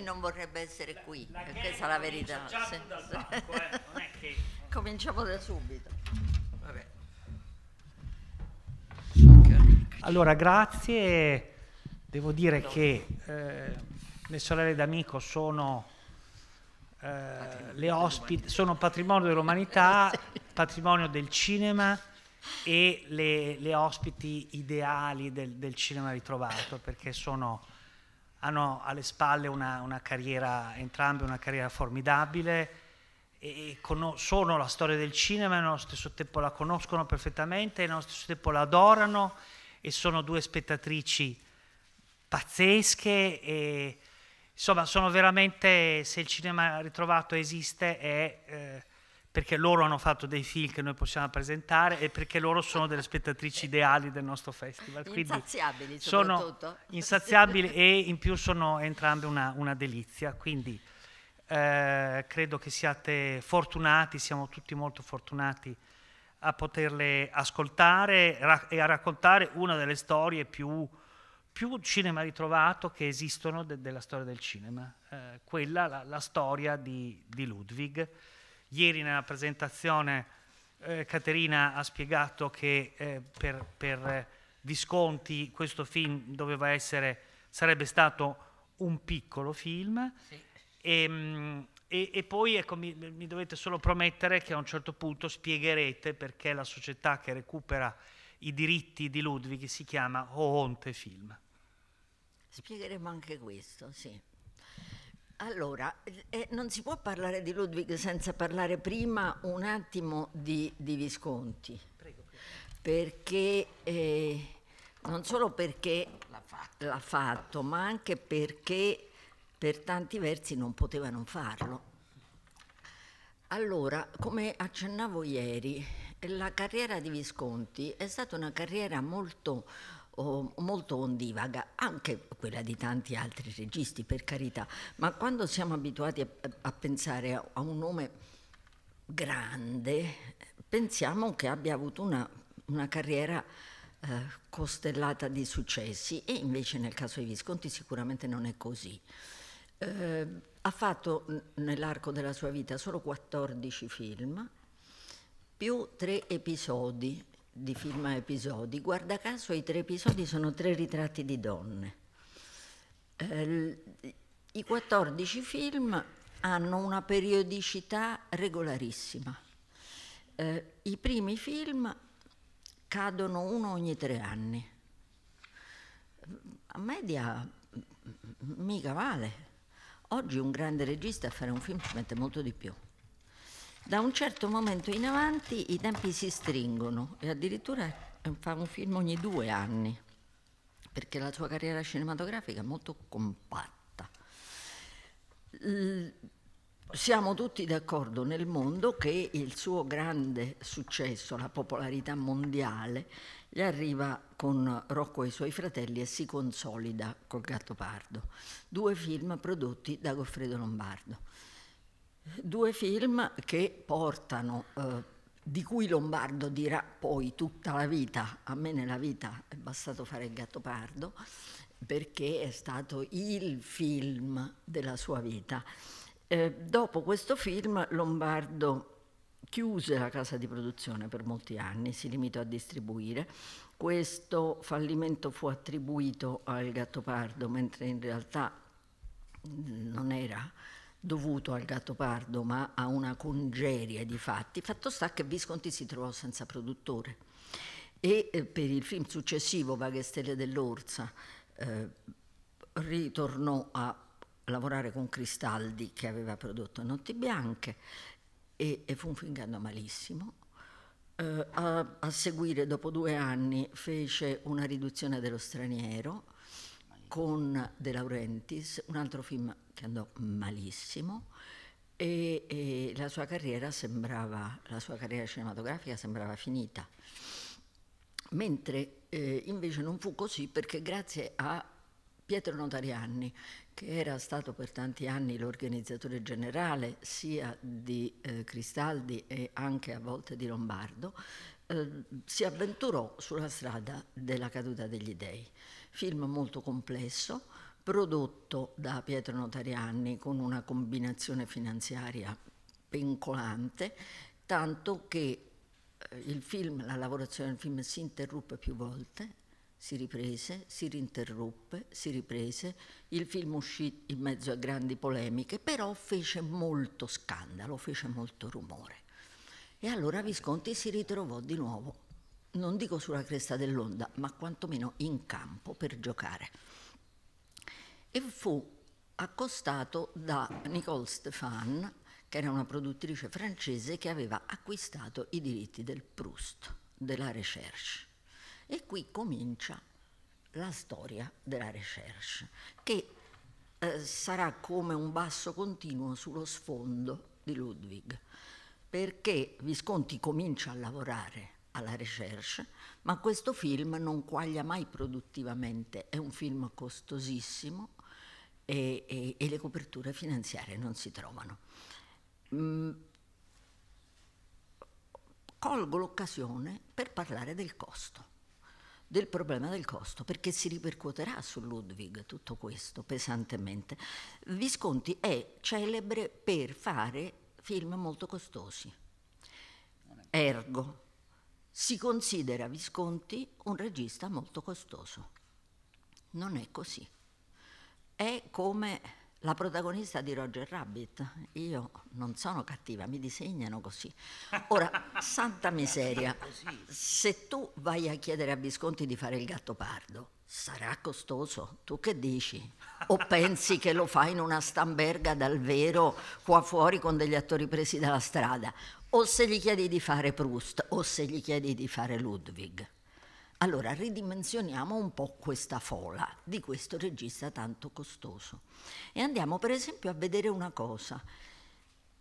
non vorrebbe essere qui, la questa è la verità. Se, banco, eh, che... Cominciamo da subito. Vabbè. Allora, grazie. Devo dire che eh, le sorelle d'amico sono, eh, ospiti, sono patrimonio dell'umanità, patrimonio del cinema e le, le ospiti ideali del, del cinema ritrovato, perché sono hanno alle spalle una, una carriera, entrambi una carriera formidabile e, e sono la storia del cinema e nello stesso tempo la conoscono perfettamente e nello stesso tempo la adorano e sono due spettatrici pazzesche e insomma sono veramente, se il cinema ritrovato esiste, è... Eh, perché loro hanno fatto dei film che noi possiamo presentare e perché loro sono delle spettatrici ideali del nostro festival. Quindi insaziabili sono insaziabili e in più sono entrambe una, una delizia, quindi eh, credo che siate fortunati, siamo tutti molto fortunati a poterle ascoltare e a raccontare una delle storie più, più cinema ritrovato che esistono de della storia del cinema, eh, quella, la, la, storia di, di Ludwig Ieri nella presentazione eh, Caterina ha spiegato che eh, per, per eh, Visconti questo film doveva essere, sarebbe stato un piccolo film. Sì. E, ehm, e, e, poi ecco, mi, mi, dovete solo promettere che a un certo punto spiegherete perché la società che recupera i diritti di Ludwig si chiama Oonte Film. Spiegheremo anche questo, sì. Allora, eh, eh, non si può parlare di Ludwig senza parlare prima un attimo di, di Visconti, prego, prego. perché eh, non solo perché l'ha fatto. l'ha fatto, ma anche perché per tanti versi non poteva non farlo. Allora, come accennavo ieri, la carriera di Visconti è stata una carriera molto molto ondivaga, anche quella di tanti altri registi, per carità, ma quando siamo abituati a, a pensare a, a, un nome grande, pensiamo che abbia avuto una, una carriera eh, costellata di successi e invece nel caso dei Visconti sicuramente non è così. Eh, ha fatto nell'arco della sua vita solo 14 film più tre episodi di film a episodi. Guarda caso i tre episodi sono tre ritratti di donne. Eh, I 14 film hanno una periodicità regolarissima. Eh, I primi film cadono uno ogni tre anni. A media mica male. Oggi un grande regista a fare un film ci mette molto di più da un certo momento in avanti i tempi si stringono e addirittura eh, fa un film ogni due anni, perché la sua carriera cinematografica è molto compatta. L- siamo tutti d'accordo nel mondo che il suo grande successo, la popolarità mondiale, gli arriva con Rocco e i suoi fratelli e si consolida col Gatto Pardo, due film prodotti da Goffredo Lombardo. Due film che portano, eh, di cui Lombardo dirà poi tutta la vita, a me nella vita è bastato fare il gatto pardo, perché è stato il film della sua vita. Eh, dopo questo film Lombardo chiuse la casa di produzione per molti anni, si limitò a distribuire. Questo fallimento fu attribuito al Gattopardo, mentre in realtà mm, non era dovuto al gatto pardo, ma a una congeria di fatti, fatto sta che Visconti si trovò senza produttore e eh, per il film successivo Vaghe Stelle dell'Orsa eh, ritornò a lavorare con Cristaldi che aveva prodotto Notti Bianche e, e fu un film che andò malissimo. Eh, a, a seguire, dopo due anni, fece una riduzione dello straniero con De Laurentiis, un altro film che andò malissimo e, e la, sua sembrava, la, sua carriera cinematografica sembrava finita. Mentre eh, invece non fu così perché grazie a Pietro Notarianni, che era stato per tanti anni l'organizzatore generale sia di eh, Cristaldi e anche a volte di Lombardo, Ehm, si avventurò sulla strada della caduta degli dei. Film molto complesso, prodotto da Pietro Notariani con una combinazione finanziaria pencolante, tanto che eh, il film, la lavorazione del film si interruppe più volte, si riprese, si rinterruppe, si riprese, il film uscì in mezzo a grandi polemiche, però fece molto scandalo, fece molto rumore. E allora Visconti si ritrovò di nuovo, non dico sulla cresta dell'onda, ma quantomeno in campo per giocare. E fu accostato da Nicole Stefan, che era una produttrice francese che aveva acquistato i diritti del Proust, della Recherche. E qui comincia la storia della Recherche, che eh, sarà come un basso continuo sullo sfondo di Ludwig perché Visconti comincia a lavorare alla recherche, ma questo film non quaglia mai produttivamente, è un film costosissimo e, e, e le coperture finanziarie non si trovano. Mm. Colgo l'occasione per parlare del costo, del problema del costo, perché si ripercuoterà su Ludwig tutto questo pesantemente. Visconti è celebre per fare film molto costosi. Ergo, si considera Visconti un regista molto costoso. Non è così. È come la protagonista di Roger Rabbit. Io non sono cattiva, mi disegnano così. Ora, santa miseria, se tu vai a chiedere a Visconti di fare il gatto pardo, sarà costoso, tu che dici? O pensi che lo fai in una stamberga dal vero, qua fuori con degli attori presi dalla strada? O se gli chiedi di fare Proust, o se gli chiedi di fare Ludwig? Allora ridimensioniamo un po' questa fola di questo regista tanto costoso e andiamo per esempio a vedere una cosa.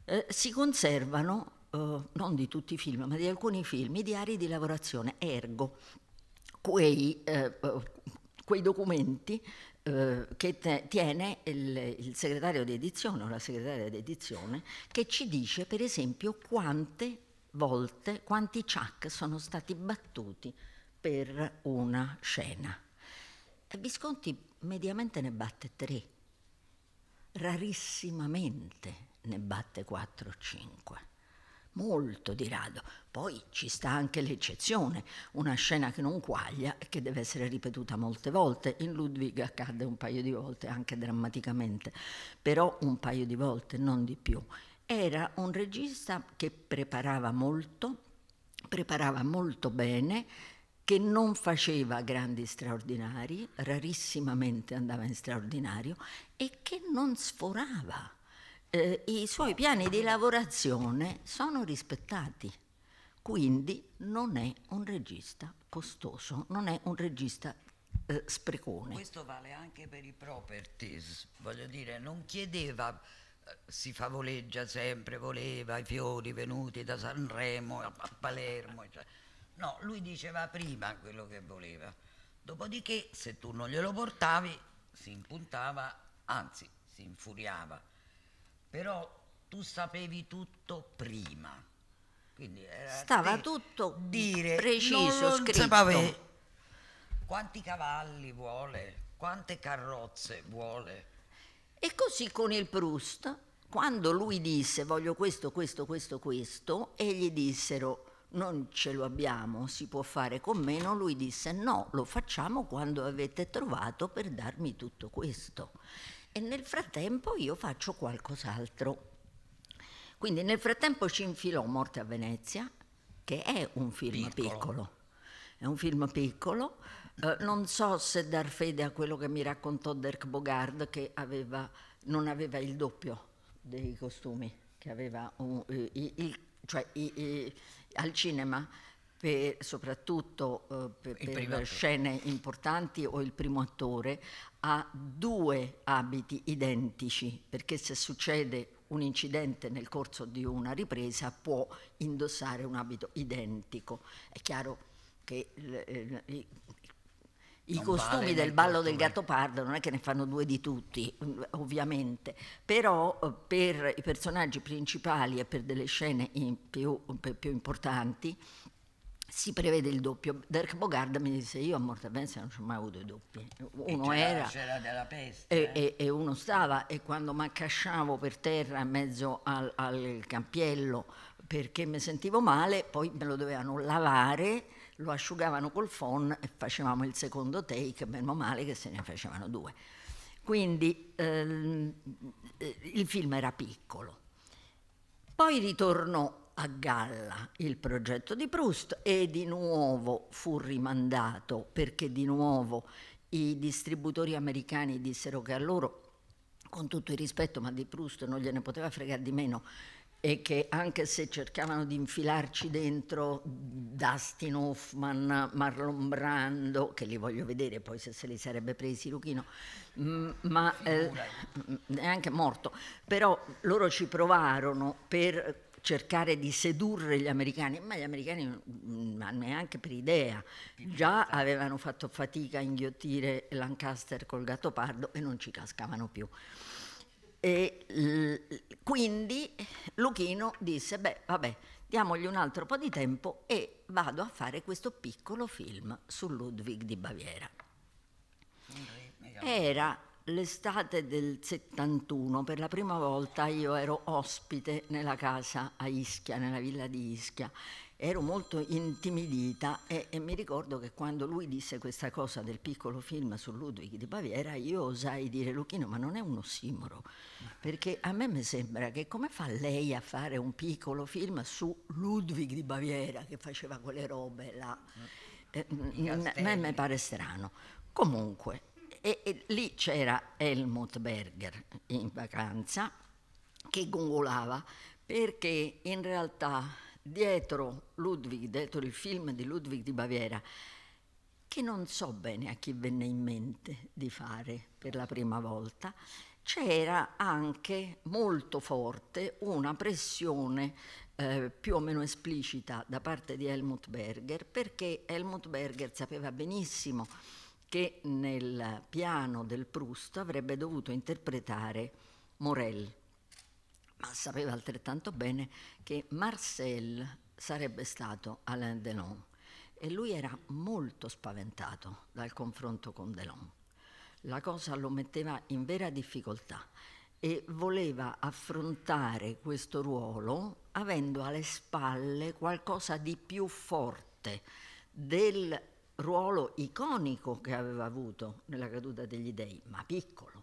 Eh, si conservano, eh, non di tutti i film, ma di alcuni film, i diari di lavorazione, ergo quei, eh, eh quei documenti eh, che te, tiene il, il, segretario di edizione o la segretaria di edizione che ci dice per esempio quante volte, quanti ciak sono stati battuti per una scena. Visconti mediamente ne batte tre, rarissimamente ne batte quattro o cinque. Molto di rado. Poi ci sta anche l'eccezione, una scena che non quaglia e che deve essere ripetuta molte volte. In Ludwig accadde un paio di volte, anche drammaticamente, però un paio di volte, non di più. Era un regista che preparava molto, preparava molto bene, che non faceva grandi straordinari, rarissimamente andava in straordinario e che non sforava. Eh, I suoi piani di lavorazione sono rispettati, quindi non è un regista costoso, non è un regista eh, sprecone. Questo vale anche per i properties, voglio dire, non chiedeva eh, si favoleggia sempre, voleva i fiori venuti da Sanremo a Palermo, eccetera cioè, No, lui diceva prima quello che voleva. Dopodiché, se tu non glielo portavi, si impuntava, anzi, si infuriava. Però tu sapevi tutto prima. Quindi era Stava tutto dire, preciso, non scritto. Sapeva quanti cavalli vuole, quante carrozze vuole. E così con il Proust, quando lui disse voglio questo, questo, questo, questo, e gli dissero non ce lo abbiamo, si può fare con meno, lui disse no, lo facciamo quando avete trovato per darmi tutto questo. E nel frattempo io faccio qualcos'altro. Quindi nel frattempo ci infilò Morte a Venezia, che è un film piccolo. piccolo. È un film piccolo, eh, non so se dar fede a quello che mi raccontò Dirk Bogard, che aveva, non aveva il doppio dei costumi, che aveva un, il, il, cioè il, al cinema, per, soprattutto eh, per, per scene importanti o il primo attore, ha due abiti identici, perché se succede un incidente nel corso di una ripresa può indossare un abito identico. È chiaro che i non costumi del ballo del gatto pardo non è che ne fanno due di tutti, mm, ovviamente, però eh, per i personaggi principali e per delle scene più, mm, più, importanti si prevede il doppio. Dirk Bogard mi disse io a Mortavenza non ci ho mai avuto i doppi, eh, uno era, c'era della peste, e, eh? e, e, uno stava e quando mi accasciavo per terra in mezzo al, al campiello perché mi sentivo male, poi me lo dovevano lavare lo asciugavano col phon e facevamo il secondo take, meno male che se ne facevano due. Quindi ehm, il film era piccolo. Poi ritornò a galla il progetto di Proust e di nuovo fu rimandato perché di nuovo i distributori americani dissero che a loro, con tutto il rispetto, ma di Proust non gliene poteva fregare di meno, e che anche se cercavano di infilarci dentro Dustin Hoffman, Marlon Brando, che li voglio vedere poi se se li sarebbe presi Luchino, mm, ma eh, è mm, anche morto, però loro ci provarono per cercare di sedurre gli americani, ma gli americani mm, ma neanche per idea, già avevano fatto fatica a inghiottire Lancaster col gatto pardo e non ci cascavano più. E quindi Luchino disse, beh, vabbè, diamogli un altro po' di tempo e vado a fare questo piccolo film su Ludwig di Baviera. Era l'estate del 71, per la prima volta io ero ospite nella casa a Ischia, nella villa di Ischia, ero molto intimidita e, e, mi ricordo che quando lui disse questa cosa del piccolo film su Ludwig di Baviera, io osai dire Luchino, ma non è un ossimoro, perché a me mi sembra che come fa lei a fare un piccolo film su Ludwig di Baviera che faceva quelle robe là? Eh, mm, mm, a me pare strano. Comunque, e, e lì c'era Helmut Berger in vacanza che gongolava perché in realtà dietro Ludwig, dietro il film di Ludwig di Baviera, che non so bene a chi venne in mente di fare per la prima volta, c'era anche molto forte una pressione eh, più o meno esplicita da parte di Helmut Berger, perché Helmut Berger sapeva benissimo che nel piano del Proust avrebbe dovuto interpretare Morel ma sapeva altrettanto bene che Marcel sarebbe stato Alain Delon e lui era molto spaventato dal confronto con Delon. La cosa lo metteva in vera difficoltà e voleva affrontare questo ruolo avendo alle spalle qualcosa di più forte del ruolo iconico che aveva avuto nella caduta degli dei, ma piccolo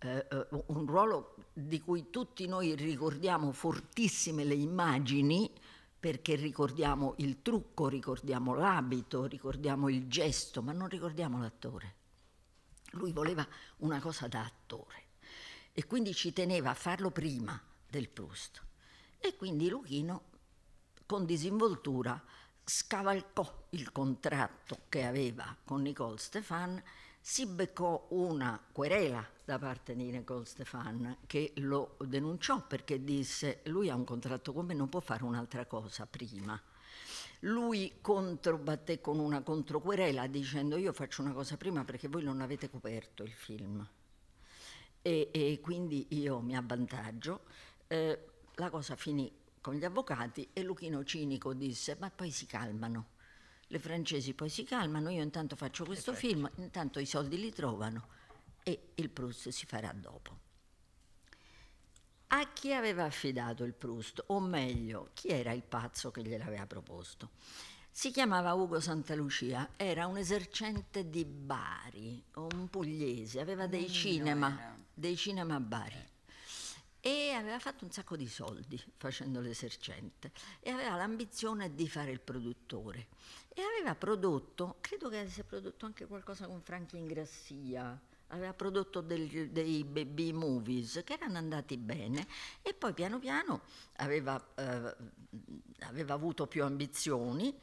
eh, eh, un ruolo di cui tutti noi ricordiamo fortissime le immagini, perché ricordiamo il trucco, ricordiamo l'abito, ricordiamo il gesto, ma non ricordiamo l'attore. Lui voleva una cosa da attore e quindi ci teneva a farlo prima del Proust. E quindi Luchino, con disinvoltura, scavalcò il contratto che aveva con Nicole Stefan, si beccò una querela da parte di Nicole Stefan che lo denunciò perché disse lui ha un contratto con me, non può fare un'altra cosa prima. Lui controbatté con una controquerela dicendo io faccio una cosa prima perché voi non avete coperto il film e, e quindi io mi avvantaggio. Eh, la cosa finì con gli avvocati e Luchino Cinico disse ma poi si calmano le francesi poi si calmano, io intanto faccio questo film, intanto i soldi li trovano e il Proust si farà dopo. A chi aveva affidato il Proust, o meglio, chi era il pazzo che gliel'aveva proposto? Si chiamava Ugo Santalucia, era un esercente di Bari, un pugliese, aveva dei cinema, dei cinema a Bari e aveva fatto un sacco di soldi facendo l'esercente e aveva l'ambizione di fare il produttore e aveva prodotto, credo che avesse prodotto anche qualcosa con Franchi Ingrassia, aveva prodotto degli, dei baby movies che erano andati bene e poi piano piano aveva, eh, aveva avuto più ambizioni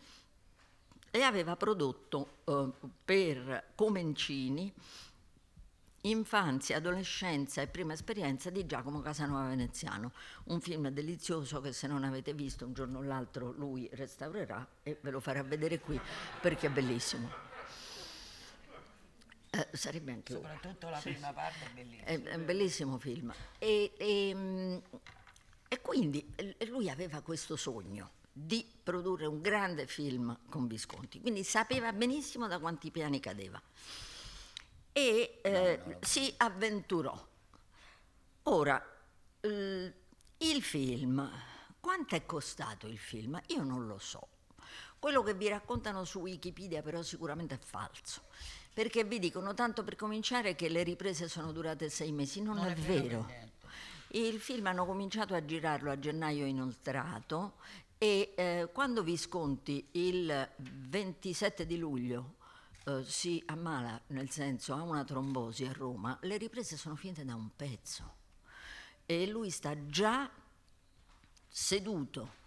e aveva prodotto eh, per Comencini Infanzia, adolescenza e prima esperienza di Giacomo Casanova Veneziano, un film delizioso che se non avete visto un giorno o l'altro lui restaurerà e ve lo farà vedere qui perché è bellissimo. Eh, sarebbe anche Soprattutto ora. la prima parte è bellissima. È, è un bellissimo film. E, e, ehm, e quindi eh, lui aveva questo sogno di produrre un grande film con Visconti, quindi sapeva benissimo da quanti piani cadeva e eh, no, no, no. si avventurò. Ora, il film, quanto è costato il film? Io non lo so. Quello che vi raccontano su Wikipedia però sicuramente è falso perché vi dicono tanto per cominciare che le riprese sono durate sei mesi, non, non è, è, vero. il film hanno cominciato a girarlo a gennaio inoltrato e eh, quando Visconti il 27 di luglio eh, si ammala, nel senso ha una trombosi a Roma, le riprese sono finite da un pezzo e lui sta già seduto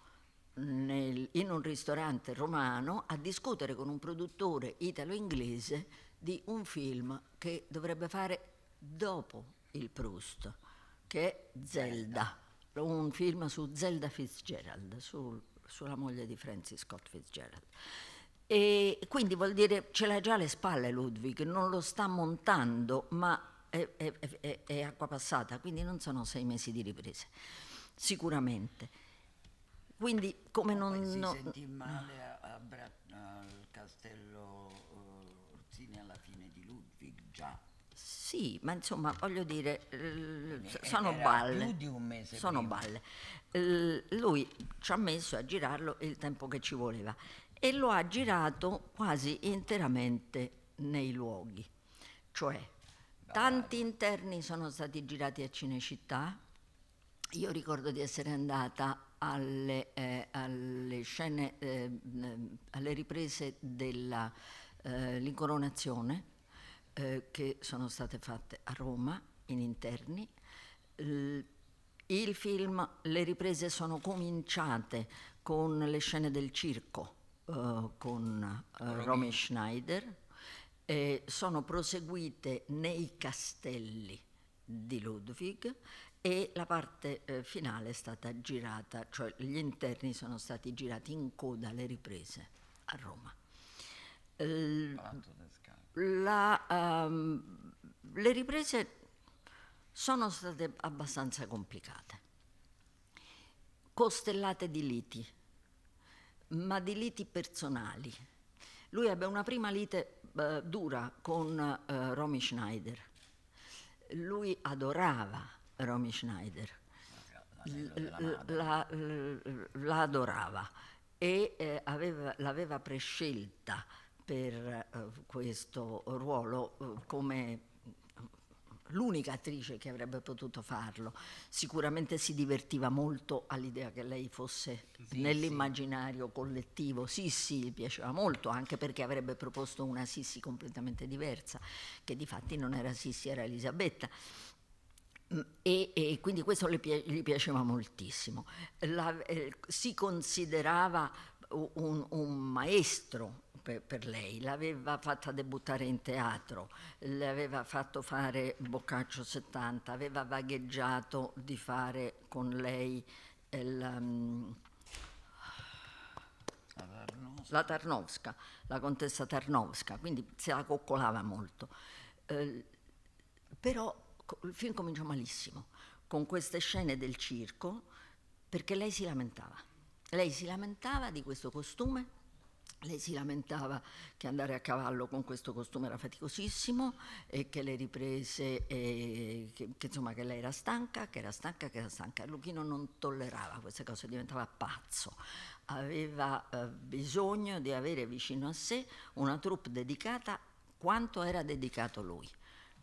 nel, in un ristorante romano a discutere con un produttore italo-inglese di un film che dovrebbe fare dopo il Proust, che è Zelda, un film su Zelda Fitzgerald, sul, sulla moglie di Francis Scott Fitzgerald. E quindi vuol dire ce l'ha già alle spalle Ludwig, non lo sta montando, ma è, è, è, è acqua passata, quindi non sono sei mesi di riprese, sicuramente. Quindi come ah, non... Non si no, sentì male a, a Brad Sì, ma insomma, voglio dire, eh, sono balle. Più Di un mese, sono balle. Lui ci ha messo a girarlo il tempo che ci voleva e lo ha girato quasi interamente nei luoghi. Cioè, tanti interni sono stati girati a Cinecittà. Io ricordo di essere andata alle, eh, alle scene, eh, alle riprese dell'incoronazione eh, eh, che sono state fatte a Roma, in interni. Il film, le riprese sono cominciate con le scene del circo eh, con eh, Romy Schneider e sono proseguite nei castelli di Ludwig e la parte eh, finale è stata girata, cioè gli interni sono stati girati in coda alle riprese a Roma. Eh, la, um, le riprese sono state abbastanza complicate, costellate di liti, ma di liti personali. Lui ebbe una prima lite eh, dura con eh, Romy Schneider. Lui adorava Romy Schneider, la, la, la adorava e eh, l'aveva prescelta per eh, questo ruolo eh, come l'unica attrice che avrebbe potuto farlo. Sicuramente si divertiva molto all'idea che lei fosse sì, nell'immaginario sì. collettivo. Sissi gli piaceva molto, anche perché avrebbe proposto una Sissi completamente diversa, che di fatti non era Sissi, era Elisabetta. Mm, e, e quindi questo gli piaceva moltissimo. La, eh, si considerava un, un maestro per, per lei, l'aveva fatta debuttare in teatro, le aveva fatto fare Boccaccio 70, aveva vagheggiato di fare con lei il, um, la, Tarnowska. la Tarnowska, la contessa Tarnowska, quindi se la coccolava molto. Eh, però il film cominciò malissimo, con queste scene del circo, perché lei si lamentava. Lei si lamentava di questo costume lei si lamentava che andare a cavallo con questo costume era faticosissimo e che le riprese, eh, che, che, insomma che lei era stanca, che era stanca, che era stanca. Luchino non tollerava queste cose, diventava pazzo. Aveva eh, bisogno di avere vicino a sé una troupe dedicata quanto era dedicato lui,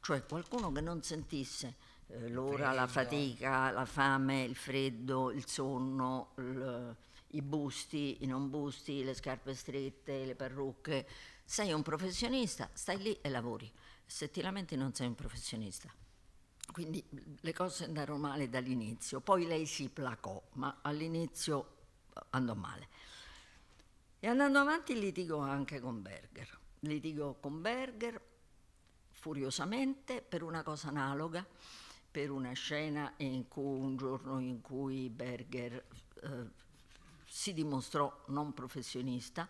cioè qualcuno che non sentisse eh, l'ora, la fatica, la fame, il freddo, il sonno, il, i busti, i non busti, le scarpe strette, le parrucche. Sei un professionista, stai lì e lavori. Se ti lamenti non sei un professionista. Quindi le cose andarono male dall'inizio. Poi lei si placò, ma all'inizio andò male. E andando avanti litigò anche con Berger. Litigò con Berger furiosamente per una cosa analoga, per una scena in cui, un giorno in cui Berger... Eh, si dimostrò non professionista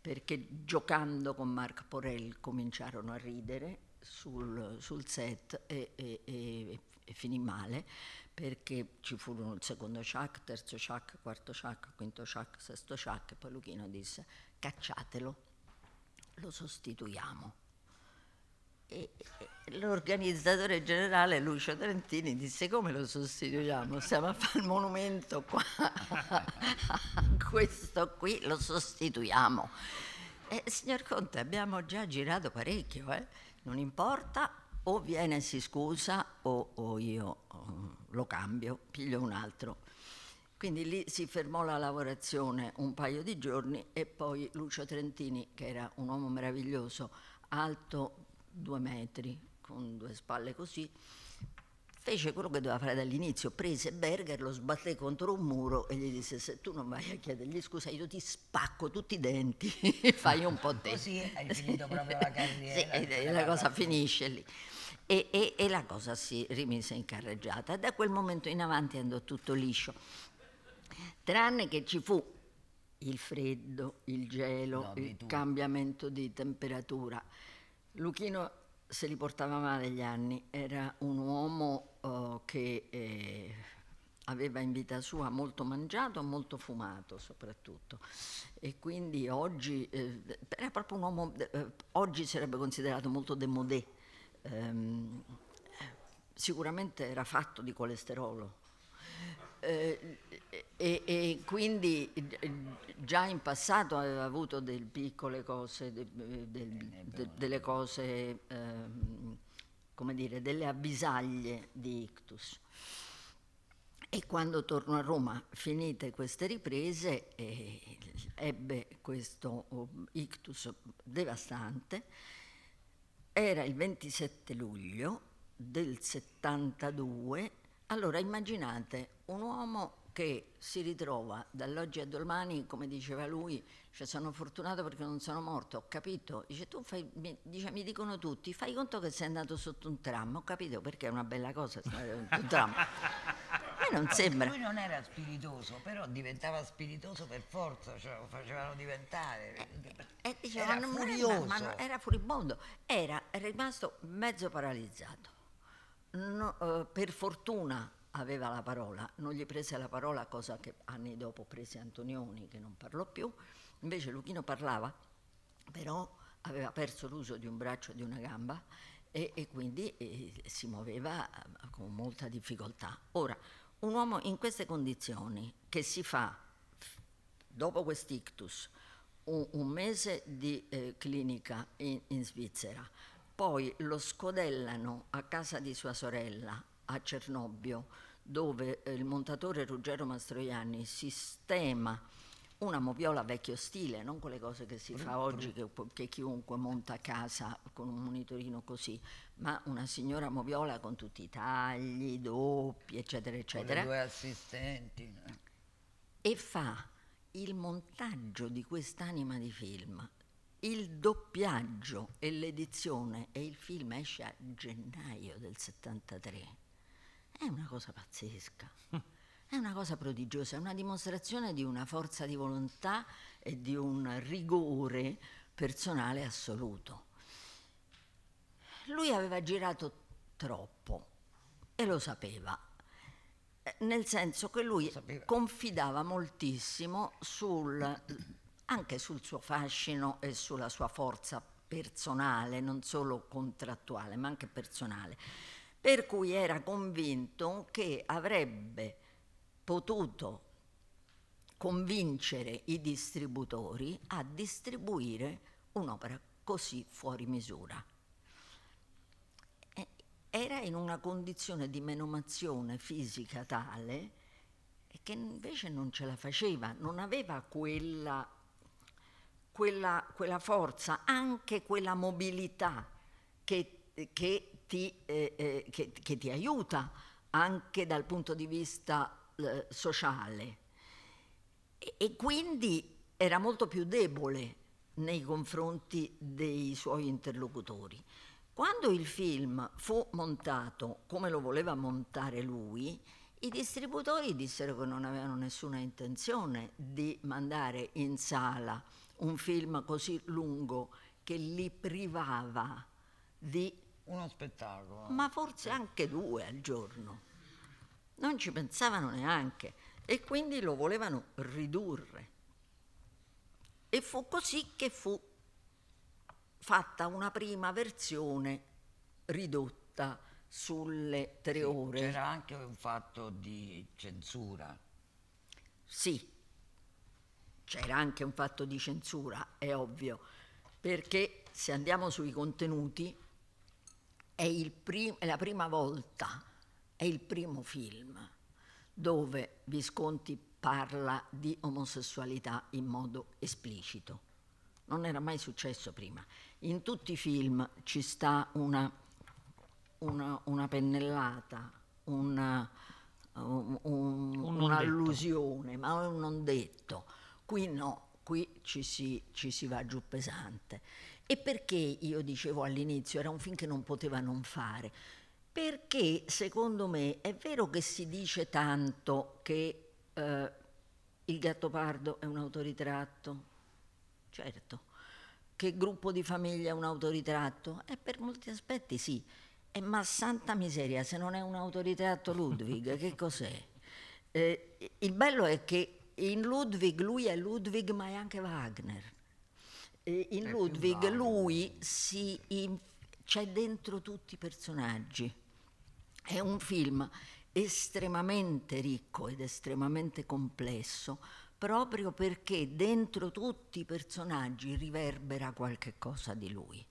perché giocando con Marc Porel cominciarono a ridere sul, sul set e, e, e, e, finì male perché ci furono il secondo shock, terzo shock, quarto shock, quinto shock, sesto shock e poi Luchino disse cacciatelo, lo sostituiamo l'organizzatore generale Lucio Trentini disse come lo sostituiamo? Stiamo a fare il monumento qua, questo qui lo sostituiamo. e, signor Conte, abbiamo già girato parecchio, eh? non importa, o viene si scusa o, o io o, mm, lo cambio, piglio un altro. Quindi lì si fermò la lavorazione un paio di giorni e poi Lucio Trentini, che era un uomo meraviglioso, alto, due metri, con due spalle così, fece quello che doveva fare dall'inizio, prese Berger, lo sbatté contro un muro e gli disse se tu non vai a chiedergli scusa io ti spacco tutti i denti, fai un po' te. Così hai finito proprio la carriera. sì, cioè la, la cosa finisce lì. E, e, e, la cosa si rimise in carreggiata. Da quel momento in avanti andò tutto liscio, tranne che ci fu il freddo, il gelo, no, il cambiamento di temperatura. Luchino se li portava male gli anni, era un uomo oh, che eh, aveva in vita sua molto mangiato, molto fumato soprattutto e quindi oggi eh, era proprio un uomo, eh, oggi sarebbe considerato molto demodé, ehm, sicuramente era fatto di colesterolo eh, e, e, quindi già in passato aveva avuto delle piccole cose, de, de, de, delle cose, ehm, come dire, delle avvisaglie di ictus. E quando tornò a Roma, finite queste riprese, eh, ebbe questo oh, ictus devastante. Era il 27 luglio del 72 allora immaginate un uomo che si ritrova dall'oggi a domani, come diceva lui, cioè sono fortunato perché non sono morto, ho capito, dice tu fai, mi, dice, mi, dicono tutti, fai conto che sei andato sotto un tram, ho capito perché è una bella cosa essere sotto un tram. A me non sembra. Lui non era spiritoso, però diventava spiritoso per forza, cioè lo facevano diventare. E diceva, era ma non Era, ma era furibondo, era rimasto mezzo paralizzato no, eh, per fortuna aveva la parola, non gli prese la parola, cosa che anni dopo prese Antonioni, che non parlò più, invece Luchino parlava, però aveva perso l'uso di un braccio e di una gamba e, e quindi e, eh, si muoveva eh, con molta difficoltà. Ora, un uomo in queste condizioni che si fa, dopo quest'ictus, un, un mese di eh, clinica in, in Svizzera, poi lo scodellano a casa di sua sorella, a Cernobbio, dove eh, il montatore Ruggero Mastroianni sistema una moviola vecchio stile, non quelle cose che si fa oggi, che, che, chiunque monta a casa con un monitorino così, ma una signora moviola con tutti i tagli, i doppi, eccetera, eccetera. Con due assistenti. Eh. E fa il montaggio di quest'anima di film il doppiaggio e l'edizione e il film esce a gennaio del 73. È una cosa pazzesca, è una cosa prodigiosa, è una dimostrazione di una forza di volontà e di un rigore personale assoluto. Lui aveva girato troppo e lo sapeva, eh, nel senso che lui confidava moltissimo sul anche sul suo fascino e sulla sua forza personale, non solo contrattuale, ma anche personale, per cui era convinto che avrebbe potuto convincere i distributori a distribuire un'opera così fuori misura. Era in una condizione di menomazione fisica tale che invece non ce la faceva, non aveva quella quella, quella forza, anche quella mobilità che, che, ti, eh, eh, che, che ti aiuta anche dal punto di vista eh, sociale. E, e, quindi era molto più debole nei confronti dei suoi interlocutori. Quando il film fu montato come lo voleva montare lui, i distributori dissero che non avevano nessuna intenzione di mandare in sala un film così lungo che li privava di... Uno spettacolo. Ma forse anche due al giorno. Non ci pensavano neanche e quindi lo volevano ridurre. E fu così che fu fatta una prima versione ridotta sulle tre sì, ore. C'era anche un fatto di censura. Sì, c'era anche un fatto di censura, è ovvio, perché se andiamo sui contenuti è, prim- è la prima volta, è il primo film dove Visconti parla di omosessualità in modo esplicito. Non era mai successo prima. In tutti i film ci sta una, una, una pennellata, una, un, un, un un'allusione, ma è un non detto qui no, qui ci si, ci si va giù pesante. E perché io dicevo all'inizio era un film che non poteva non fare? Perché secondo me è vero che si dice tanto che eh, il Gattopardo è un autoritratto, certo, che il gruppo di famiglia è un autoritratto? E eh, per molti aspetti sì, e eh, ma santa miseria, se non è un autoritratto Ludwig, che cos'è? Eh, il bello è che in Ludwig lui è Ludwig ma è anche Wagner. in è Ludwig lui si in, c'è dentro tutti i personaggi. È un film estremamente ricco ed estremamente complesso proprio perché dentro tutti i personaggi riverbera qualche cosa di lui.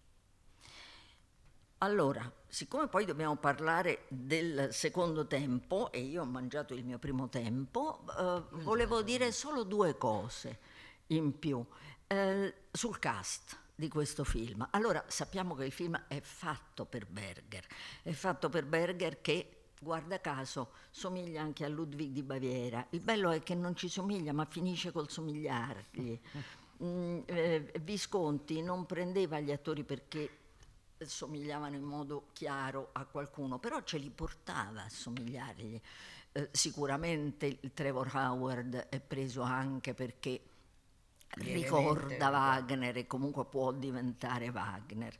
Allora, siccome poi dobbiamo parlare del secondo tempo, e io ho mangiato il mio primo tempo, eh, mm. volevo dire solo due cose in più eh, sul cast di questo film. Allora, sappiamo che il film è fatto per Berger, è fatto per Berger che guarda caso, somiglia anche a Ludwig di Baviera. Il bello è che non ci somiglia, ma finisce col somigliargli. Mm, eh, Visconti non prendeva gli attori perché somigliavano in modo chiaro a qualcuno, però ce li portava a somigliargli. Eh, sicuramente il Trevor Howard è preso anche perché ricorda Wagner e comunque può diventare Wagner.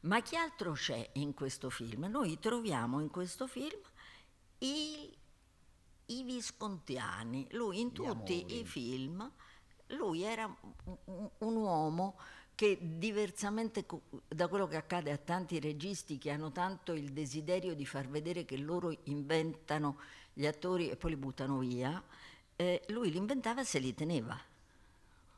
Ma chi altro c'è in questo film? Noi troviamo in questo film i, i viscontiani. Lui in tutti i film, lui era un, un uomo che diversamente da quello che accade a tanti registi che hanno tanto il desiderio di far vedere che loro inventano gli attori e poi li buttano via, eh, lui li inventava e se li teneva,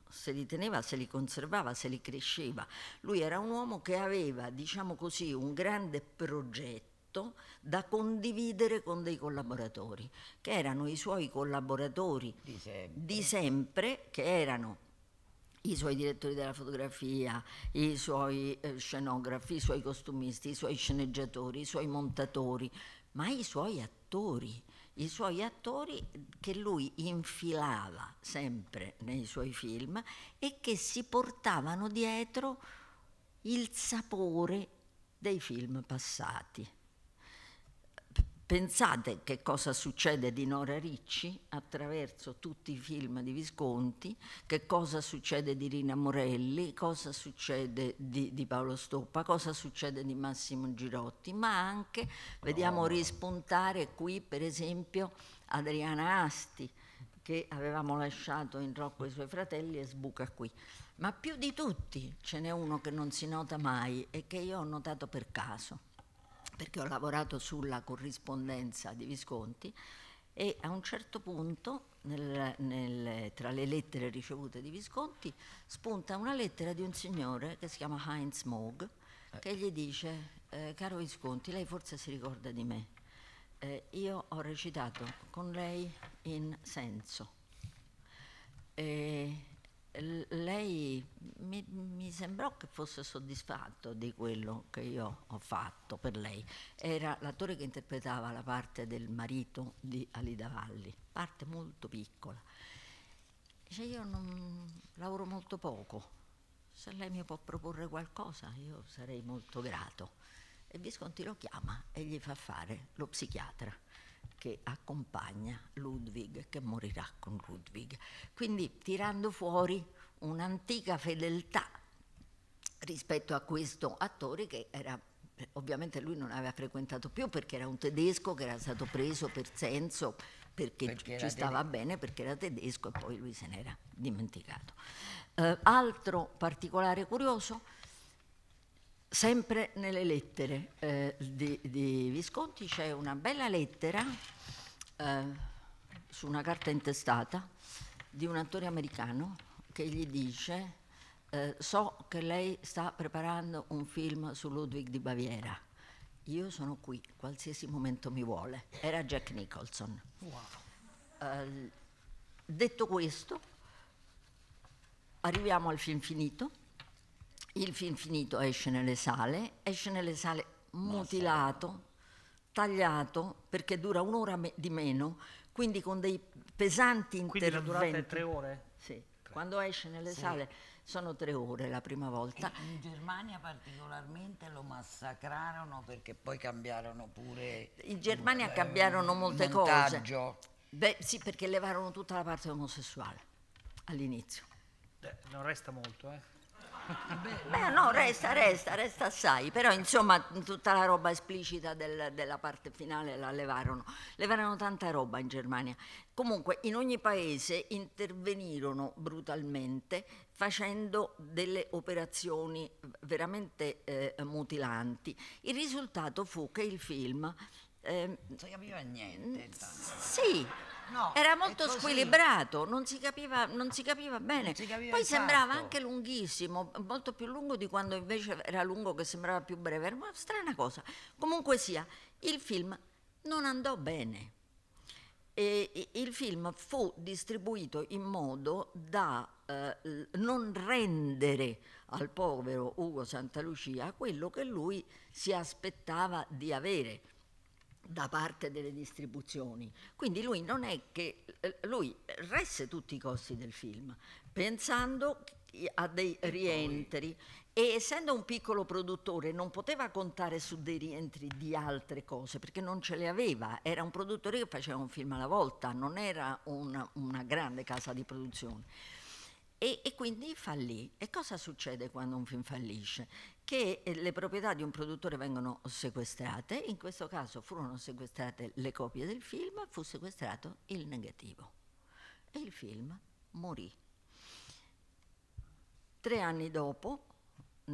se li teneva, se li conservava, se li cresceva. Lui era un uomo che aveva, diciamo così, un grande progetto da condividere con dei collaboratori, che erano i suoi collaboratori di sempre, di sempre che erano i suoi direttori della fotografia, i suoi eh, scenografi, i suoi costumisti, i suoi sceneggiatori, i suoi montatori, ma i suoi attori, i suoi attori che lui infilava sempre nei suoi film e che si portavano dietro il sapore dei film passati. Pensate che cosa succede di Nora Ricci attraverso tutti i film di Visconti, che cosa succede di Rina Morelli, cosa succede di, di Paolo Stoppa, cosa succede di Massimo Girotti, ma anche vediamo rispuntare qui per esempio Adriana Asti, che avevamo lasciato in Rocco e i suoi fratelli e sbuca qui. Ma più di tutti ce n'è uno che non si nota mai e che io ho notato per caso perché ho lavorato sulla corrispondenza di Visconti e a un certo punto nel, nel, tra le lettere ricevute di Visconti spunta una lettera di un signore che si chiama Heinz Moog che gli dice eh, caro Visconti lei forse si ricorda di me eh, io ho recitato con lei in Senso e, lei mi, mi, sembrò che fosse soddisfatto di quello che io ho fatto per lei. Era l'attore che interpretava la parte del marito di Alida Valli, parte molto piccola. Dice io non, lavoro molto poco, se lei mi può proporre qualcosa io sarei molto grato. E Visconti lo chiama e gli fa fare lo psichiatra che accompagna Ludwig, che morirà con Ludwig. Quindi tirando fuori un'antica fedeltà rispetto a questo attore che era ovviamente lui non aveva frequentato più perché era un tedesco che era stato preso per senso perché, perché ci stava tedesco. bene perché era tedesco e poi lui se n'era dimenticato. Eh, altro particolare curioso Sempre nelle lettere eh, di, di, Visconti c'è una bella lettera eh, su una carta intestata di un attore americano che gli dice eh, so che lei sta preparando un film su Ludwig di Baviera, io sono qui, qualsiasi momento mi vuole. Era Jack Nicholson. Wow. Eh, detto questo, arriviamo al film finito il film finito esce nelle sale, esce nelle sale mutilato, tagliato, perché dura un'ora me di meno, quindi con dei pesanti interventi. Quindi la durata è tre ore? Sì, tre. quando esce nelle sì. sale sono tre ore la prima volta. In Germania particolarmente lo massacrarono perché poi cambiarono pure... In Germania il, eh, cambiarono molte montaggio. cose. Beh, sì, perché levarono tutta la parte omosessuale all'inizio. Beh, non resta molto, eh? Beh, no, resta, resta, resta assai, però insomma tutta la roba esplicita del, della parte finale la levarono. Levarono tanta roba in Germania. Comunque, in ogni paese intervenirono brutalmente facendo delle operazioni veramente eh, mutilanti. Il risultato fu che il film... Eh, non si capiva niente. Sì, No, Era molto squilibrato, non si capiva, non si capiva bene. Si capiva Poi sembrava fatto. anche lunghissimo, molto più lungo di quando invece era lungo che sembrava più breve. Era una strana cosa. Comunque sia, il film non andò bene. E il film fu distribuito in modo da eh, non rendere al povero Ugo Santalucia quello che lui si aspettava di avere, da parte delle distribuzioni. Quindi lui non è che eh, lui resse tutti i costi del film, pensando a dei rientri e essendo un piccolo produttore non poteva contare su dei rientri di altre cose perché non ce le aveva, era un produttore che faceva un film alla volta, non era una, una grande casa di produzione. E, e, quindi fallì. E cosa succede quando un film fallisce? che eh, le proprietà di un produttore vengono sequestrate, in questo caso furono sequestrate le copie del film, fu sequestrato il negativo e il film morì. Tre anni dopo,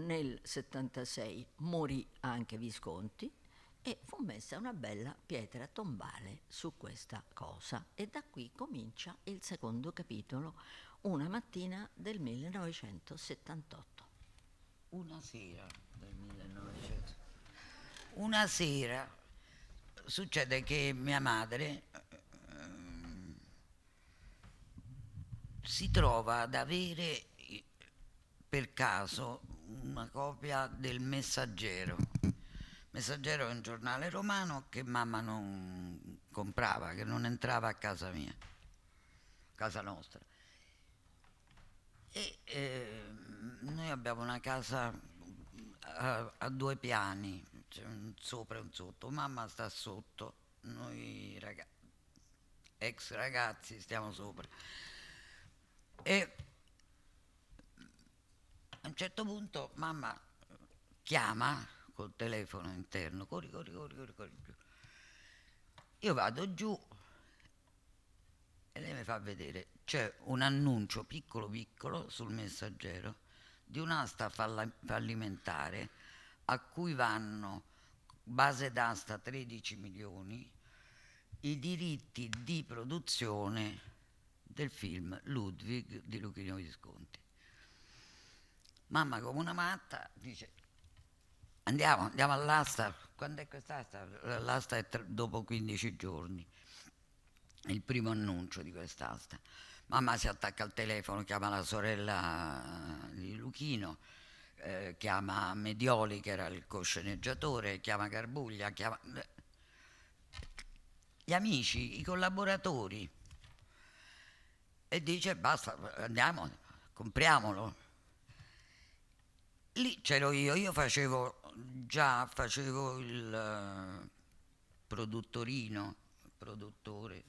nel 76, morì anche Visconti e fu messa una bella pietra tombale su questa cosa e da qui comincia il secondo capitolo, una mattina del 1978 una sera del 1900, una sera succede che mia madre ehm, si trova ad avere per caso una copia del Messaggero. Messaggero è un giornale romano che mamma non comprava, che non entrava a casa mia, a casa nostra. abbiamo una casa a, eh, a due piani, cioè un sopra e un sotto, mamma sta sotto, noi ragazzi, ex ragazzi stiamo sopra. E a un certo punto mamma chiama col telefono interno, corri, corri, corri, corri, corri Io vado giù e lei mi fa vedere, c'è un annuncio piccolo piccolo sul messaggero di un'asta fallimentare a cui vanno base d'asta 13 milioni, i diritti di produzione del film Ludwig di Luchino Visconti. Mamma come una matta dice andiamo, andiamo all'asta, quando è quest'asta? L'asta è dopo 15 giorni, il primo annuncio di quest'asta. Mamma si attacca al telefono, chiama la sorella di eh, Luchino, eh, chiama Medioli che era il cosceneggiatore, chiama Garbuglia, chiama eh, gli amici, i collaboratori e dice basta, andiamo, compriamolo. Lì c'ero io, io facevo già facevo il eh, produttorino, produttore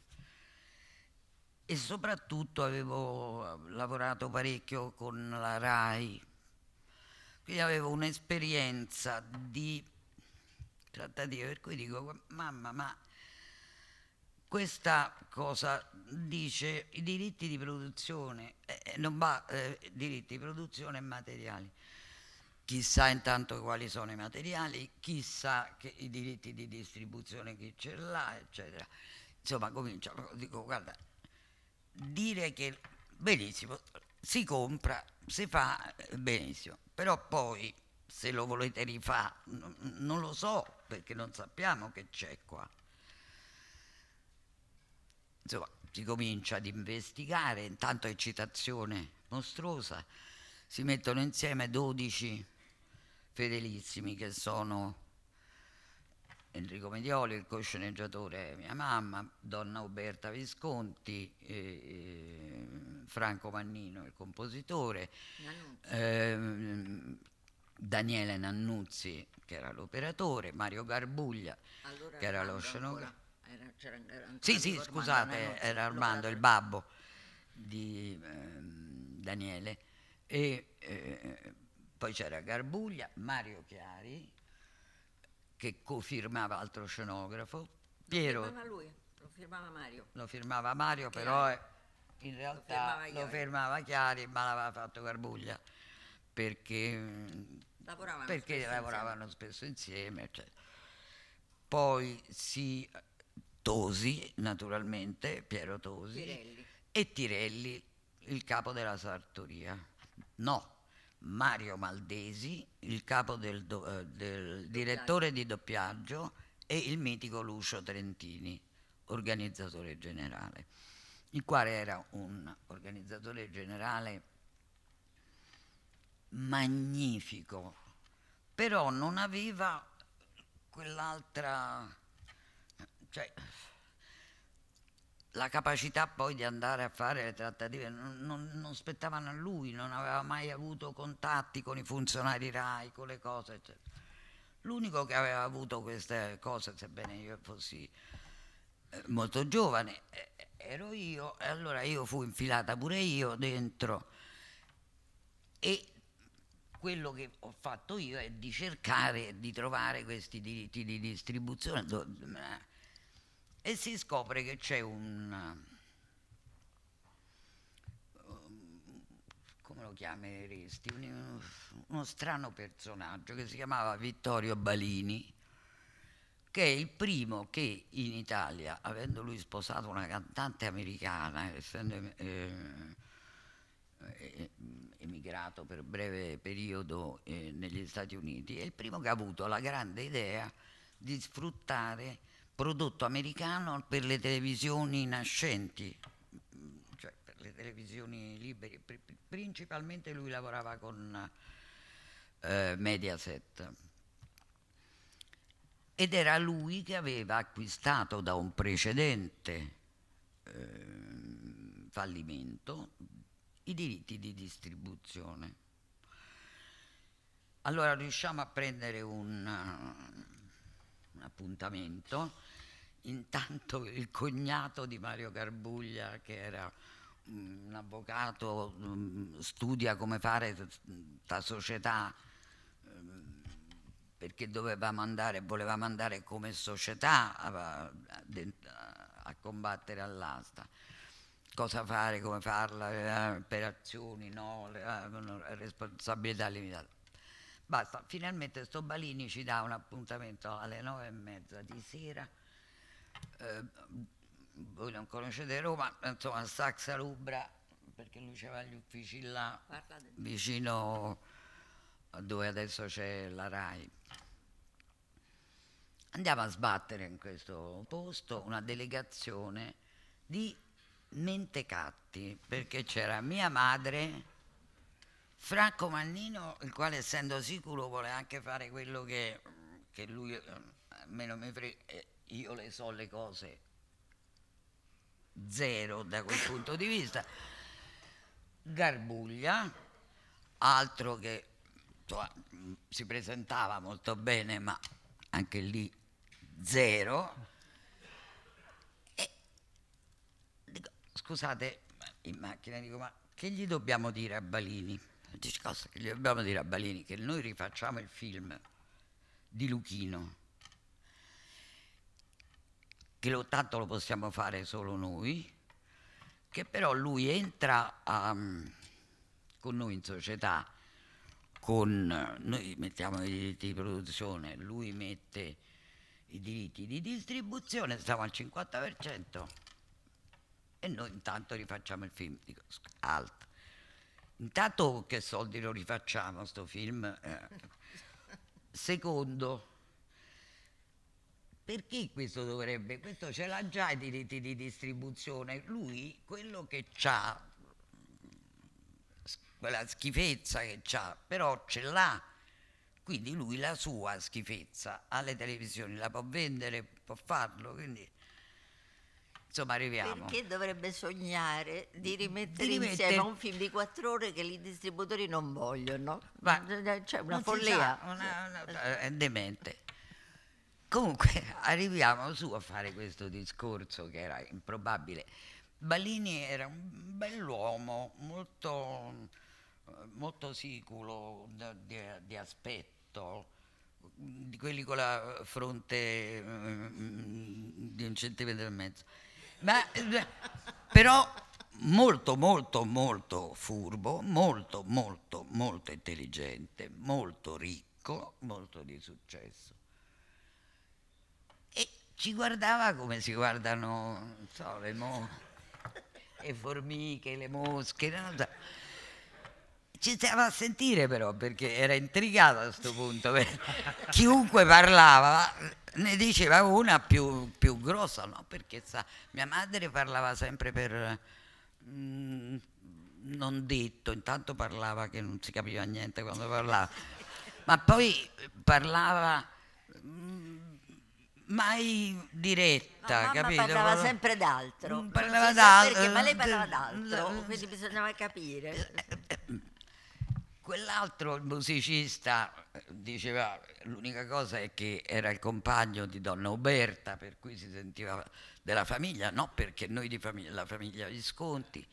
e soprattutto avevo eh, lavorato parecchio con la RAI, quindi avevo un'esperienza di trattativa, per cui dico mamma ma questa cosa dice i diritti di produzione, eh, eh non va eh, diritti di produzione e materiali. Chissà intanto quali sono i materiali, chissà che i diritti di distribuzione chi ce l'ha, eccetera. Insomma, cominciano, dico guarda, dire che benissimo, si compra, si fa eh, benissimo, però poi se lo volete rifare non lo so perché non sappiamo che c'è qua. Insomma, si comincia ad investigare, intanto eccitazione mostruosa, si mettono insieme 12 fedelissimi che sono Enrico Medioli, il co-sceneggiatore mia mamma, Donna Uberta Visconti, eh, eh Franco Mannino il compositore, eh, Daniele Nannuzzi che era l'operatore, Mario Garbuglia allora che era lo scenografo. Sì, sì, scusate, Armando, era Armando, il babbo di eh, Daniele. E, eh, poi c'era Garbuglia, Mario Chiari, che cofirmava altro scenografo. Piero, lo firmava lui, lo firmava Mario. Lo firmava Mario, Chiari. però eh, in realtà lo firmava, lo firmava Chiari, ma l'aveva fatto Garbuglia perché lavoravano, perché spesso, lavoravano insieme. spesso insieme. Cioè. Poi si, Tosi, naturalmente, Piero Tosi, Tirelli. e Tirelli, il capo della sartoria. No, Mario Maldesi, il capo del, do, eh, del direttore di doppiaggio e il mitico Lucio Trentini, organizzatore generale, il quale era un organizzatore generale magnifico, però non aveva quell'altra... Cioè, la capacità poi di andare a fare le trattative non, non, non, spettavano a lui, non aveva mai avuto contatti con i funzionari RAI, con le cose, eccetera. L'unico che aveva avuto queste cose, sebbene io fossi eh, molto giovane, eh, ero io, e allora io fui infilata pure io dentro. E quello che ho fatto io è di cercare di trovare questi diritti di distribuzione e si scopre che c'è un... Um, come lo chiameresti? Un, uno strano personaggio che si chiamava Vittorio Balini, che è il primo che in Italia, avendo lui sposato una cantante americana, essendo eh, eh emigrato per breve periodo eh, negli Stati Uniti, è il primo che ha avuto la grande idea di sfruttare prodotto americano per le televisioni nascenti, cioè per le televisioni libere, principalmente lui lavorava con eh, Mediaset. Ed era lui che aveva acquistato da un precedente eh, fallimento i diritti di distribuzione. Allora riusciamo a prendere un, un appuntamento, intanto il cognato di Mario Garbuglia che era un avvocato mm, studia come fare questa società mm, perché dovevamo andare, volevamo andare come società a, a combattere all'asta cosa fare, come farla, per azioni, eh, no, responsabilità limitata. Basta, finalmente sto Balini ci dà un appuntamento alle nove e mezza di sera. Eh, voi non conoscete Roma, insomma Saxa Lubra, perché lui c'era gli uffici là, vicino dove adesso c'è la RAI. Andiamo a sbattere in questo posto una delegazione di mentecatti, perché c'era mia madre, Franco Mannino, il quale essendo sicuro vuole anche fare quello che, che lui, almeno eh, mi frega, eh, io le so le cose zero da quel punto di vista. Garbuglia, altro che cioè, si presentava molto bene, ma anche lì zero. E dico, scusate, in macchina dico, ma che gli dobbiamo dire a Balini? discorso che gli dobbiamo dire a Balini, che noi rifacciamo il film di Luchino, che lo, tanto lo possiamo fare solo noi, che però lui entra a, ehm, con noi in società, con, noi mettiamo i diritti di produzione, lui mette i diritti di distribuzione, siamo al 50% e noi intanto rifacciamo il film, dico, alto Intanto che soldi lo rifacciamo sto film. Eh. Secondo, perché questo dovrebbe? Questo ce l'ha già i diritti di distribuzione. Lui quello che c'ha quella schifezza che c'ha però ce l'ha. Quindi lui la sua schifezza alle televisioni la può vendere, può farlo. Quindi insomma arriviamo. Perché dovrebbe sognare di rimettere, di rimettere... insieme un film di quattro ore che i distributori non vogliono? Ma cioè, cioè, c'è una follia. una, una, è demente. Comunque arriviamo su a fare questo discorso che era improbabile. Balini era un bell'uomo, molto, molto siculo di, di aspetto, di quelli con la fronte mm, mm, di un centimetro e mezzo ma, eh, però molto, molto, molto furbo, molto, molto, molto intelligente, molto ricco, molto di successo. E ci guardava come si guardano so, le, mo- le formiche, le mosche, non so ci stava a sentire però perché era intrigata a questo punto. Chiunque parlava ne diceva una più, più grossa, no? Perché sa, mia madre parlava sempre per mh, mm, non detto, intanto parlava che non si capiva niente quando parlava, ma poi parlava mm, mai diretta, no, capito? parlava sempre d'altro. Parlava d'altro. ma lei parlava d'altro, quindi bisognava capire. Eh, eh, Quell'altro musicista diceva l'unica cosa è che era il compagno di Donna Uberta, per cui si sentiva della famiglia, no perché noi di famiglia, la famiglia Visconti.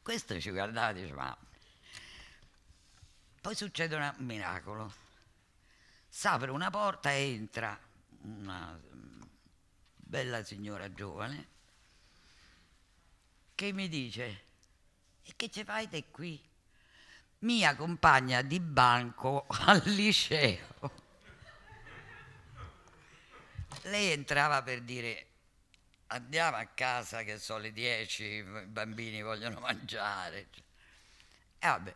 Questo ci guardava e diceva, Poi succede un miracolo. S'apre una porta e entra una bella signora giovane che mi dice, e che ci fai te qui? mia compagna di banco al liceo. Lei entrava per dire andiamo a casa che sono le 10, i bambini vogliono mangiare. E vabbè,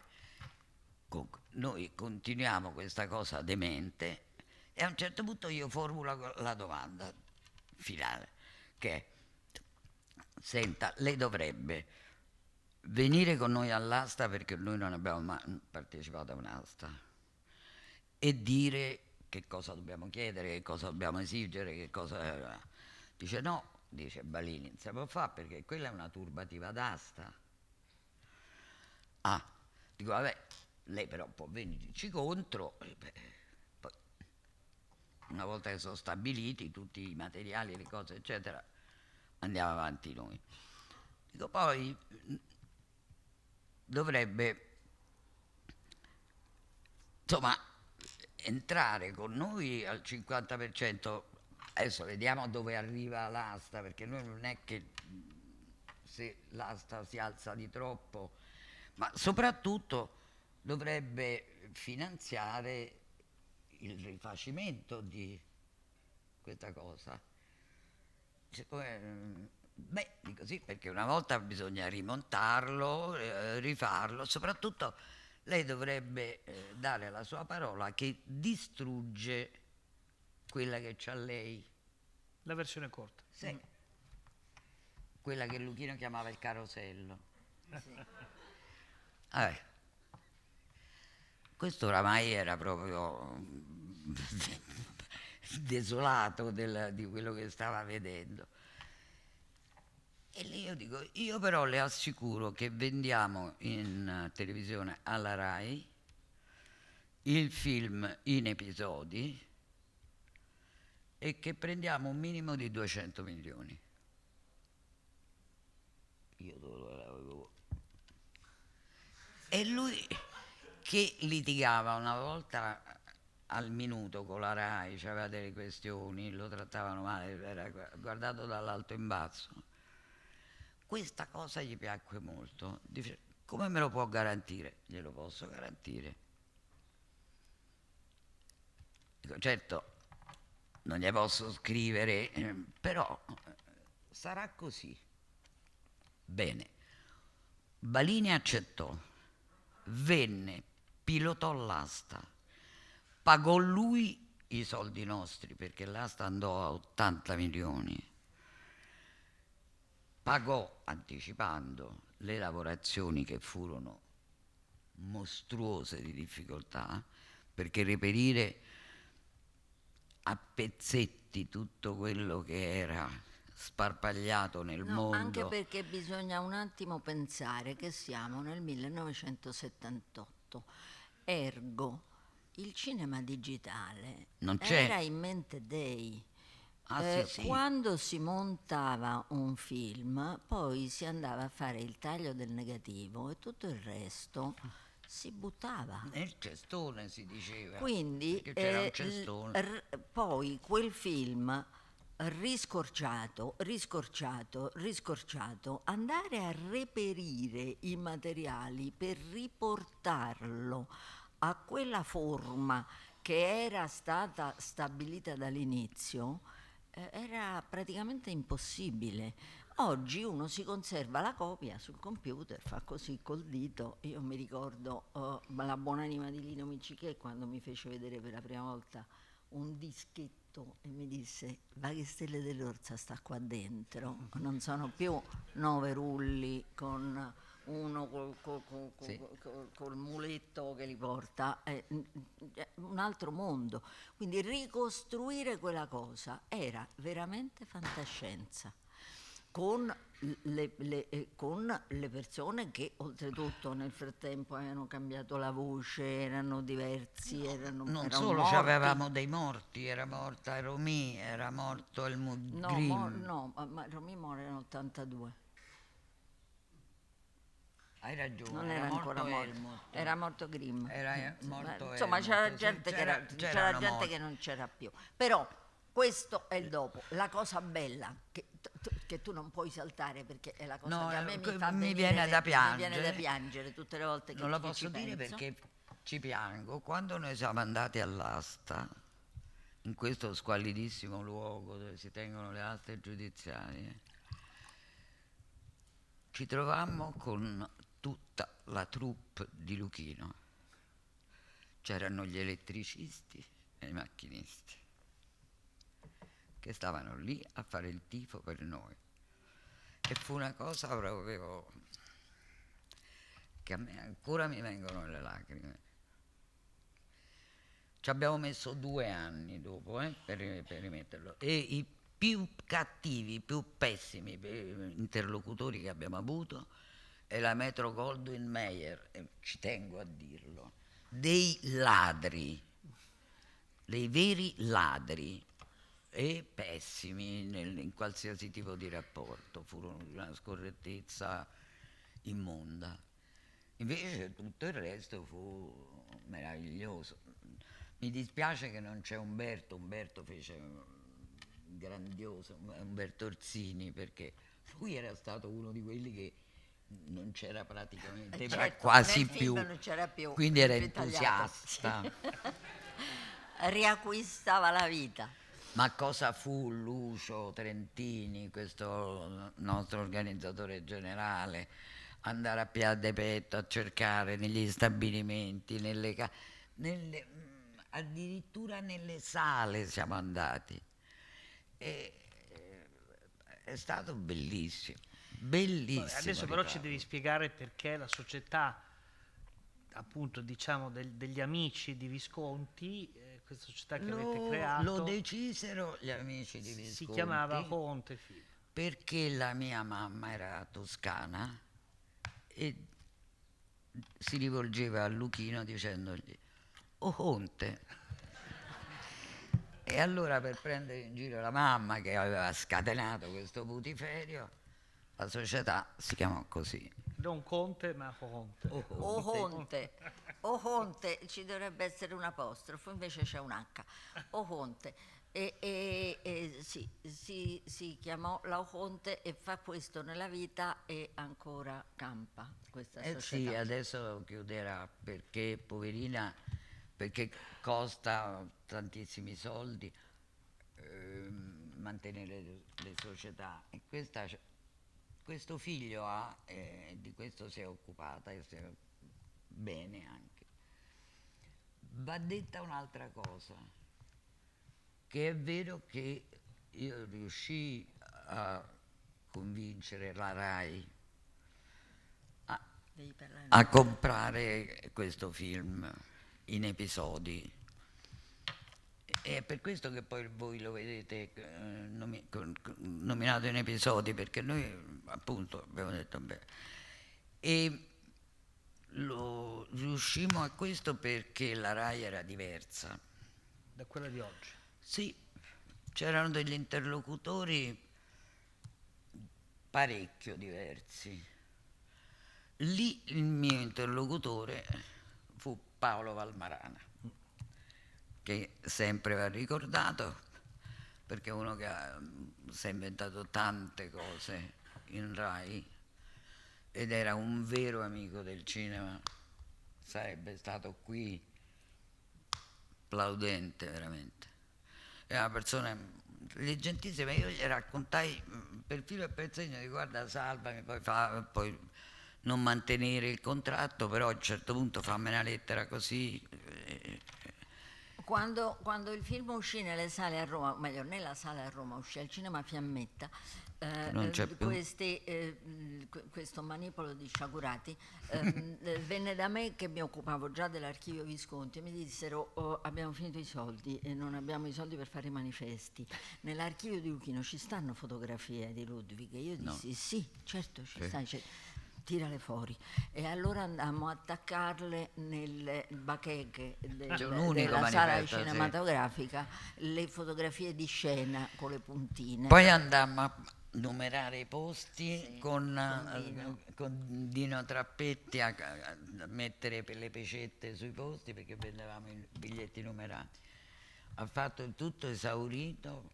noi continuiamo questa cosa demente e a un certo punto io formulo la domanda finale che è, senta, lei dovrebbe venire con noi all'asta perché noi non abbiamo mai partecipato a un'asta e dire che cosa dobbiamo chiedere, che cosa dobbiamo esigere, che cosa... Dice no, dice Balini, non si può fare perché quella è una turbativa d'asta. Ah, dico vabbè, lei però può venirci contro. Eh, poi, una volta che sono stabiliti tutti i materiali, le cose, eccetera, andiamo avanti noi. Dico poi dovrebbe insomma entrare con noi al 50%. Adesso vediamo dove arriva l'asta, perché noi non è che se l'asta si alza di troppo, ma soprattutto dovrebbe finanziare il rifacimento di questa cosa. Siccome mm, Beh, dico sì, perché una volta bisogna rimontarlo, eh, rifarlo, soprattutto lei dovrebbe eh, dare la sua parola che distrugge quella che c'ha lei. La versione corta. Sì. Mm. Quella che Luchino chiamava il carosello. Sì. Vabbè. Ah, eh. Questo oramai era proprio desolato del, di quello che stava vedendo. E lì io dico, io però le assicuro che vendiamo in eh, televisione alla RAI il film in episodi e che prendiamo un minimo di 200 milioni. Io avevo... E lui che litigava una volta al minuto con la RAI, aveva delle questioni, lo trattavano male, era guardato dall'alto in basso questa cosa gli piacque molto. Dice, come me lo può garantire? Glielo posso garantire. Dico, certo, non gli posso scrivere, ehm, però eh, sarà così. Bene. Balini accettò, venne, pilotò l'asta, pagò lui i soldi nostri perché l'asta andò a 80 milioni pagò anticipando le lavorazioni che furono mostruose di difficoltà, perché reperire a pezzetti tutto quello che era sparpagliato nel no, mondo. Anche perché bisogna un attimo pensare che siamo nel 1978, ergo il cinema digitale non c'è. era in mente dei Ah, eh, sì, Quando si montava un film, poi si andava a fare il taglio del negativo e tutto il resto si buttava. Nel cestone si diceva. Quindi eh, r- poi quel film riscorciato, riscorciato, riscorciato, andare a reperire i materiali per riportarlo a quella forma che era stata stabilita dall'inizio eh, era praticamente impossibile. Oggi uno si conserva la copia sul computer, fa così col dito. Io mi ricordo uh, la buonanima di Lino Micichè quando mi fece vedere per la prima volta un dischetto e mi disse Vaghe Stelle dell'Orsa sta qua dentro, non sono più nove rulli con uno col, col, col, sì. col, muletto che li porta, è eh, eh, un altro mondo. Quindi ricostruire quella cosa era veramente fantascienza. Con le, le, eh, con le, persone che oltretutto nel frattempo avevano cambiato la voce, erano diversi, no, erano Non erano solo, morti. avevamo dei morti, era morta Romy, era morto il Grimm. No, mor, no ma, ma Romy muore nell'82. Hai ragione. Non era, era ancora morto, Helmut. Era morto Grimm. Era eh, morto Insomma, c'era gente, che, era, c'era gente che non c'era più. Però questo è il dopo. La cosa bella che, che tu non puoi saltare perché è la cosa no, che a eh, me mi fa mi viene, da, piangere. Mi viene da piangere tutte le volte che Non la posso dire penso. perché ci piango. Quando noi siamo andati all'asta, in questo squallidissimo luogo dove si tengono le aste giudiziarie, ci trovammo con la troupe di Luchino. C'erano gli elettricisti e i macchinisti che stavano lì a fare il tifo per noi. E fu una cosa proprio che a me ancora mi vengono le lacrime. Ci abbiamo messo due anni dopo eh, per, per rimetterlo e i più cattivi, i più pessimi eh, interlocutori che abbiamo avuto e la Metro Goldwyn Mayer, eh, ci tengo a dirlo, dei ladri, dei veri ladri e pessimi nel, in qualsiasi tipo di rapporto, furono di una scorrettezza immonda. Invece tutto il resto fu meraviglioso. Mi dispiace che non c'è Umberto, Umberto fece grandioso, Umberto Orsini, perché lui era stato uno di quelli che non c'era praticamente, eh certo, quasi più. più. Quindi era entusiasta. Riacquistava la vita. Ma cosa fu Lucio Trentini, questo nostro organizzatore generale, andare a De petto a cercare negli stabilimenti, nelle, nelle, mm, addirittura nelle sale siamo andati. E, eh, è stato bellissimo. Bellissimo. Adesso però Riccardo. ci devi spiegare perché la società appunto diciamo del, degli amici di Visconti, eh, questa società che lo, avete creato. Lo decisero gli amici di Visconti. Si chiamava Conte Figlio. Perché la mia mamma era toscana e si rivolgeva a Luchino dicendogli o oh, Conte. e allora per prendere in giro la mamma che aveva scatenato questo putiferio la società si chiamò così. Non Conte ma Conte. O Conte. ci dovrebbe essere un apostrofo, invece c'è un H. O Conte. E, e, e sì, si, si, chiamò Laoconte e fa questo nella vita e ancora campa questa società. eh Sì, adesso chiuderà perché poverina, perché costa tantissimi soldi eh, mantenere le, le società e questa questo figlio ha e di questo si è occupata e si è bene anche. Va detta un'altra cosa, che è vero che io riuscii a convincere la RAI a, a comprare questo film in episodi è per questo che poi voi lo vedete eh, nomi nominato in episodi, perché noi appunto abbiamo detto bene. E lo, riuscimmo a questo perché la RAI era diversa. Da quella di oggi? Sì, c'erano degli interlocutori parecchio diversi. Lì il mio interlocutore fu Paolo Valmarana che sempre va ricordato, perché uno che ha, mm, si è inventato tante cose in Rai ed era un vero amico del cinema, sarebbe stato qui plaudente veramente. Era una persona mm, leggentissima, io gli raccontai mm, per filo e per segno di guarda salvami, poi, fa, poi non mantenere il contratto, però a un certo punto fammi una lettera così. Eh, quando, quando, il film uscì nelle sale a Roma, meglio, nella sala a Roma, uscì al cinema Fiammetta, eh, eh questi, eh, questo manipolo di sciagurati eh, venne da me che mi occupavo già dell'archivio Visconti e mi dissero oh, abbiamo finito i soldi e non abbiamo i soldi per fare i manifesti nell'archivio di Luchino ci stanno fotografie di Ludwig e io dissi no. sì certo ci stanno tirale fuori. E allora andammo a attaccarle nelle bacheche del, della sala cinematografica, sì. le fotografie di scena con le puntine. Poi andammo a numerare i posti sì, con, eh, Dino. con, Dino. Trappetti a, a mettere le pecette sui posti perché vendevamo i biglietti numerati. Ha fatto il tutto esaurito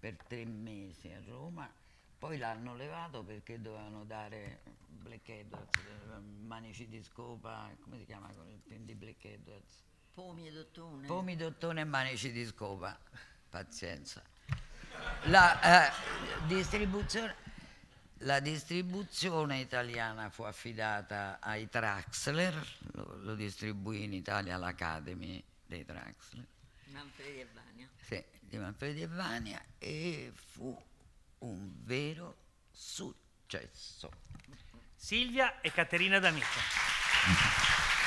per tre mesi a Roma poi l'hanno levato perché dovevano dare Black Edwards, manici di scopa, come si chiama il film di Black Edwards? Pomi e dottone. Pomi, dottone e manici di scopa, pazienza. La, eh, distribuzione, la distribuzione italiana fu affidata ai Traxler, lo, lo distribuì in Italia l'Academy dei Traxler. Manfredi e Vania. Sì, di Manfredi e Vania e fu un vero successo. Silvia e Caterina D'Amico.